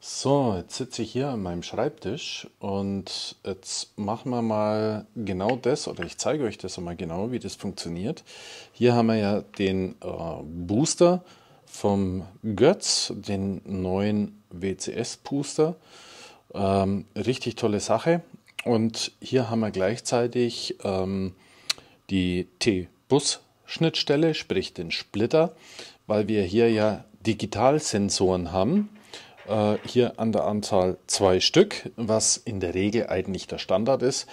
So, jetzt sitze ich hier an meinem Schreibtisch und jetzt machen wir mal genau das, oder ich zeige euch das mal genau, wie das funktioniert. Hier haben wir ja den äh, Booster vom Götz, den neuen WCS-Booster. Ähm, richtig tolle Sache. Und hier haben wir gleichzeitig ähm, die T-Bus Schnittstelle, sprich den Splitter, weil wir hier ja Digitalsensoren haben. Äh, hier an der Anzahl zwei Stück, was in der Regel eigentlich der Standard ist.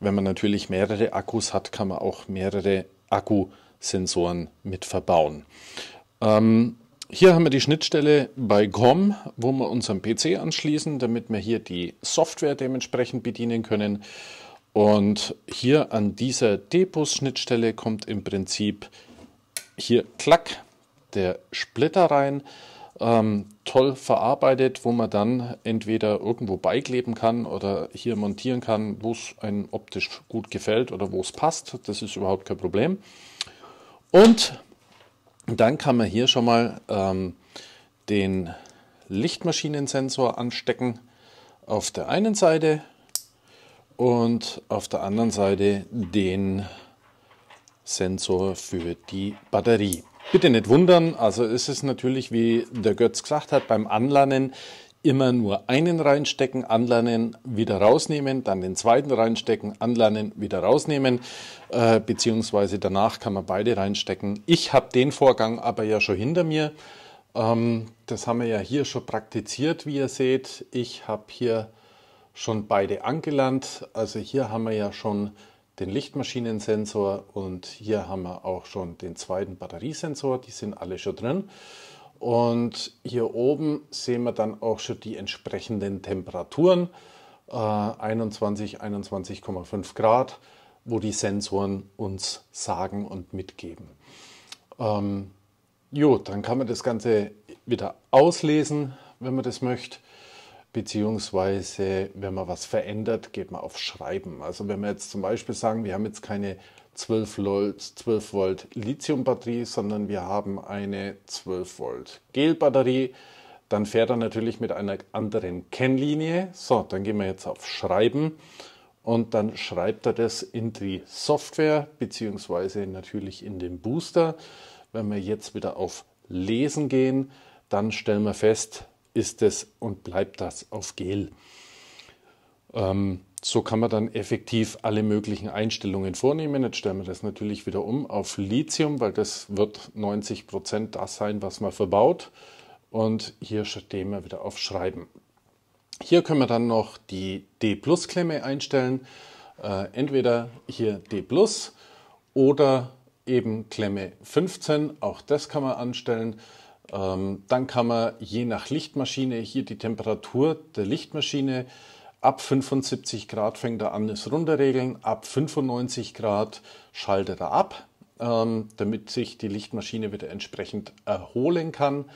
Wenn man natürlich mehrere Akkus hat, kann man auch mehrere Akkusensoren mit verbauen. Ähm, hier haben wir die Schnittstelle bei GOM, wo wir unseren PC anschließen, damit wir hier die Software dementsprechend bedienen können. Und hier an dieser Depos-Schnittstelle kommt im Prinzip hier klack der Splitter rein. Ähm, toll verarbeitet, wo man dann entweder irgendwo beikleben kann oder hier montieren kann, wo es einem optisch gut gefällt oder wo es passt. Das ist überhaupt kein Problem. Und dann kann man hier schon mal ähm, den Lichtmaschinensensor anstecken auf der einen Seite und auf der anderen Seite den Sensor für die Batterie. Bitte nicht wundern, also ist es natürlich, wie der Götz gesagt hat, beim Anlernen immer nur einen reinstecken, anlernen, wieder rausnehmen, dann den zweiten reinstecken, anlernen, wieder rausnehmen, äh, beziehungsweise danach kann man beide reinstecken. Ich habe den Vorgang aber ja schon hinter mir. Ähm, das haben wir ja hier schon praktiziert, wie ihr seht. Ich habe hier schon beide angelangt. Also hier haben wir ja schon den Lichtmaschinensensor und hier haben wir auch schon den zweiten Batteriesensor. Die sind alle schon drin. Und hier oben sehen wir dann auch schon die entsprechenden Temperaturen. Äh, 21, 21,5 Grad, wo die Sensoren uns sagen und mitgeben. Ähm, jo, dann kann man das Ganze wieder auslesen, wenn man das möchte beziehungsweise wenn man was verändert, geht man auf Schreiben. Also wenn wir jetzt zum Beispiel sagen, wir haben jetzt keine 12 Volt, 12 Volt Lithium-Batterie, sondern wir haben eine 12 Volt Gel-Batterie, dann fährt er natürlich mit einer anderen Kennlinie. So, dann gehen wir jetzt auf Schreiben und dann schreibt er das in die Software beziehungsweise natürlich in den Booster. Wenn wir jetzt wieder auf Lesen gehen, dann stellen wir fest, ist es und bleibt das auf Gel. Ähm, so kann man dann effektiv alle möglichen Einstellungen vornehmen. Jetzt stellen wir das natürlich wieder um auf Lithium, weil das wird 90% Prozent das sein, was man verbaut. Und hier stehen wir wieder auf Schreiben. Hier können wir dann noch die D-Plus-Klemme einstellen. Äh, entweder hier D plus oder eben Klemme 15. Auch das kann man anstellen. Ähm, dann kann man je nach Lichtmaschine hier die Temperatur der Lichtmaschine ab 75 Grad fängt er an, es runterregeln. Ab 95 Grad schaltet er ab, ähm, damit sich die Lichtmaschine wieder entsprechend erholen kann.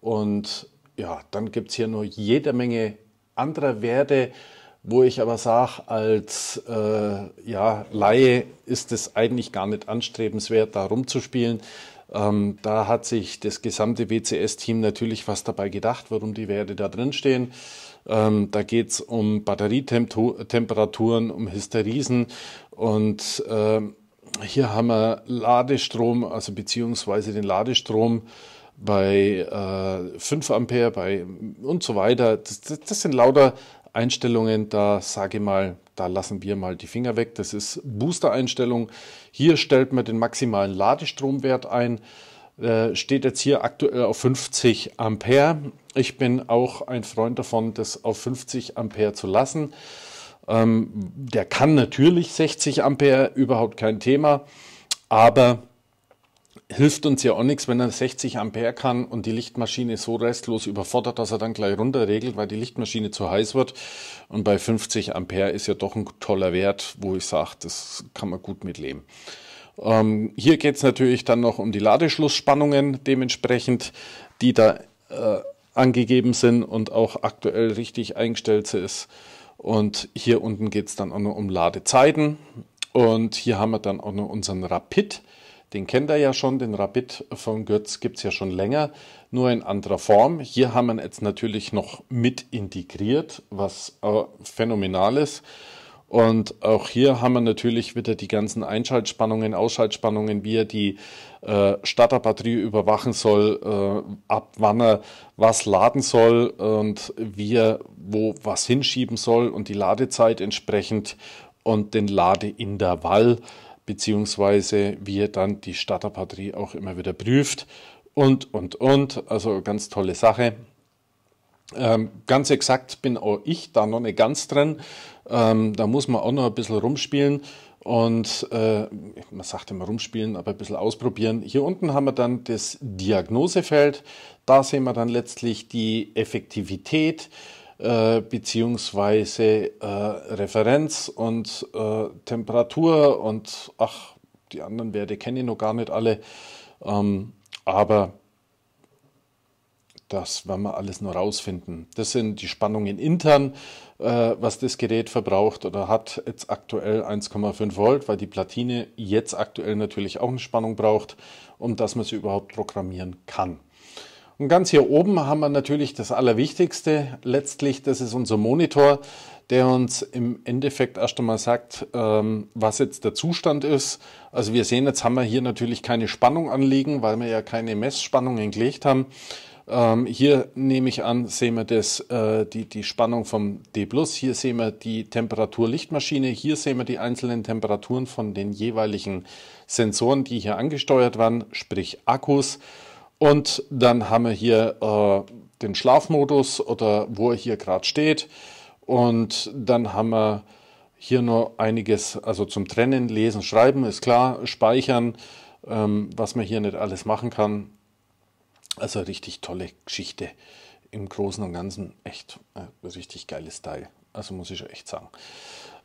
Und ja, dann gibt es hier noch jede Menge anderer Werte, wo ich aber sage, als äh, ja, Laie ist es eigentlich gar nicht anstrebenswert, da rumzuspielen. Ähm, da hat sich das gesamte WCS-Team natürlich was dabei gedacht, warum die Werte da drin stehen. Ähm, da geht es um Batterietemperaturen, um Hysterisen und äh, hier haben wir Ladestrom, also beziehungsweise den Ladestrom bei äh, 5 Ampere bei und so weiter. Das, das, das sind lauter Einstellungen, da sage ich mal, da lassen wir mal die Finger weg. Das ist Booster-Einstellung. Hier stellt man den maximalen Ladestromwert ein. Äh, steht jetzt hier aktuell auf 50 Ampere. Ich bin auch ein Freund davon, das auf 50 Ampere zu lassen. Ähm, der kann natürlich 60 Ampere, überhaupt kein Thema. Aber hilft uns ja auch nichts, wenn er 60 Ampere kann und die Lichtmaschine so restlos überfordert, dass er dann gleich runterregelt, weil die Lichtmaschine zu heiß wird. Und bei 50 Ampere ist ja doch ein toller Wert, wo ich sage, das kann man gut mitleben. Ähm, hier geht es natürlich dann noch um die Ladeschlussspannungen dementsprechend, die da äh, angegeben sind und auch aktuell richtig eingestellt ist. Und hier unten geht es dann auch noch um Ladezeiten. Und hier haben wir dann auch noch unseren Rapid. Den kennt ihr ja schon, den Rabbit von Götz gibt es ja schon länger, nur in anderer Form. Hier haben wir jetzt natürlich noch mit integriert, was äh, phänomenal ist. Und auch hier haben wir natürlich wieder die ganzen Einschaltspannungen, Ausschaltspannungen, wie er die äh, Starterbatterie überwachen soll, äh, ab wann er was laden soll und wie er wo was hinschieben soll und die Ladezeit entsprechend und den Ladeintervall beziehungsweise wie er dann die Starterbatterie auch immer wieder prüft und, und, und. Also ganz tolle Sache. Ähm, ganz exakt bin auch ich da noch nicht ganz drin. Ähm, da muss man auch noch ein bisschen rumspielen und äh, man sagt immer rumspielen, aber ein bisschen ausprobieren. Hier unten haben wir dann das Diagnosefeld. Da sehen wir dann letztlich die Effektivität äh, beziehungsweise äh, Referenz und äh, Temperatur und ach, die anderen Werte kenne ich noch gar nicht alle. Ähm, aber das werden wir alles nur rausfinden. Das sind die Spannungen intern, äh, was das Gerät verbraucht oder hat jetzt aktuell 1,5 Volt, weil die Platine jetzt aktuell natürlich auch eine Spannung braucht, um dass man sie überhaupt programmieren kann. Und ganz hier oben haben wir natürlich das Allerwichtigste. Letztlich, das ist unser Monitor, der uns im Endeffekt erst einmal sagt, ähm, was jetzt der Zustand ist. Also wir sehen, jetzt haben wir hier natürlich keine Spannung anliegen, weil wir ja keine Messspannungen gelegt haben. Ähm, hier nehme ich an, sehen wir das, äh, die, die Spannung vom D+. Hier sehen wir die Temperaturlichtmaschine. Hier sehen wir die einzelnen Temperaturen von den jeweiligen Sensoren, die hier angesteuert waren, sprich Akkus. Und dann haben wir hier äh, den Schlafmodus oder wo er hier gerade steht. Und dann haben wir hier noch einiges, also zum Trennen, Lesen, Schreiben ist klar, Speichern, ähm, was man hier nicht alles machen kann. Also richtig tolle Geschichte im Großen und Ganzen echt äh, richtig geiles Teil. Also muss ich echt sagen.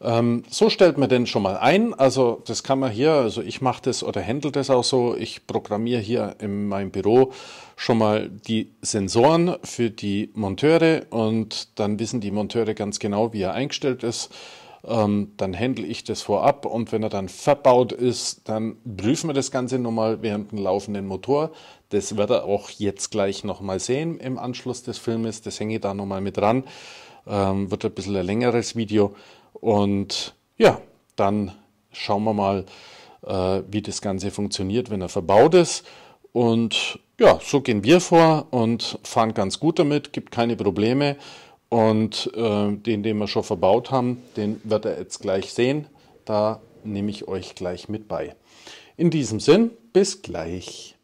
Ähm, so stellt man den schon mal ein. Also das kann man hier, also ich mache das oder handle das auch so. Ich programmiere hier in meinem Büro schon mal die Sensoren für die Monteure und dann wissen die Monteure ganz genau, wie er eingestellt ist. Ähm, dann handle ich das vorab und wenn er dann verbaut ist, dann prüfen wir das Ganze nochmal während dem laufenden Motor. Das wird er auch jetzt gleich nochmal sehen im Anschluss des Filmes. Das hänge ich da nochmal mit dran ähm, wird ein bisschen ein längeres Video. Und ja, dann schauen wir mal, äh, wie das Ganze funktioniert, wenn er verbaut ist. Und ja, so gehen wir vor und fahren ganz gut damit, gibt keine Probleme. Und äh, den, den wir schon verbaut haben, den wird er jetzt gleich sehen. Da nehme ich euch gleich mit bei. In diesem Sinn, bis gleich.